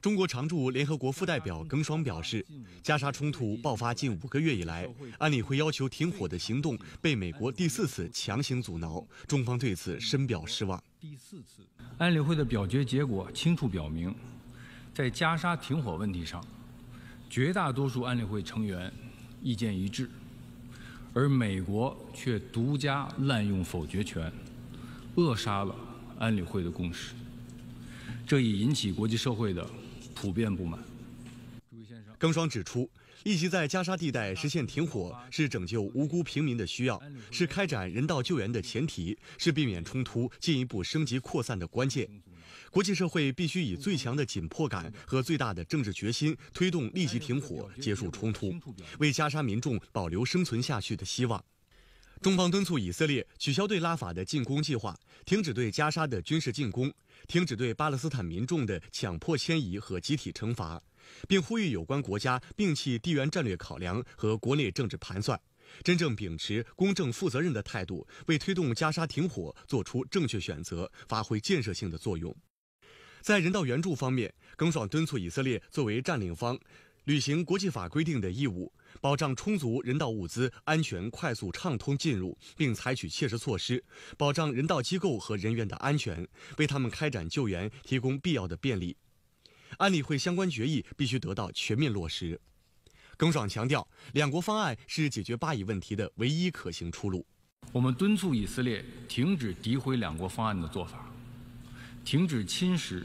中国常驻联合国副代表耿爽表示，加沙冲突爆发近五个月以来，安理会要求停火的行动被美国第四次强行阻挠，中方对此深表失望。第四次，安理会的表决结果清楚表明，在加沙停火问题上，绝大多数安理会成员意见一致，而美国却独家滥用否决权，扼杀了安理会的共识。这已引起国际社会的。普遍不满。耿爽指出，立即在加沙地带实现停火是拯救无辜平民的需要，是开展人道救援的前提，是避免冲突进一步升级扩散的关键。国际社会必须以最强的紧迫感和最大的政治决心，推动立即停火，结束冲突，为加沙民众保留生存下去的希望。中方敦促以色列取消对拉法的进攻计划，停止对加沙的军事进攻，停止对巴勒斯坦民众的强迫迁移和集体惩罚，并呼吁有关国家摒弃地缘战略考量和国内政治盘算，真正秉持公正负责任的态度，为推动加沙停火做出正确选择，发挥建设性的作用。在人道援助方面，耿爽敦促以色列作为占领方。履行国际法规定的义务，保障充足人道物资安全、快速、畅通进入，并采取切实措施保障人道机构和人员的安全，为他们开展救援提供必要的便利。安理会相关决议必须得到全面落实。耿爽强调，两国方案是解决巴以问题的唯一可行出路。我们敦促以色列停止诋毁两国方案的做法，停止侵蚀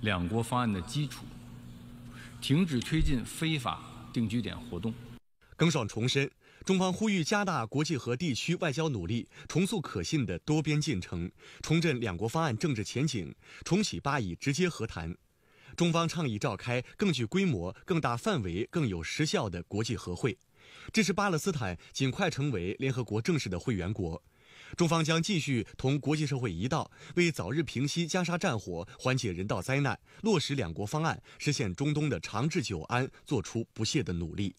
两国方案的基础。停止推进非法定居点活动。耿爽重申，中方呼吁加大国际和地区外交努力，重塑可信的多边进程，重振两国方案政治前景，重启巴以直接和谈。中方倡议召开更具规模、更大范围、更有实效的国际和会，支持巴勒斯坦尽快成为联合国正式的会员国。中方将继续同国际社会一道，为早日平息加沙战火、缓解人道灾难、落实两国方案、实现中东的长治久安，作出不懈的努力。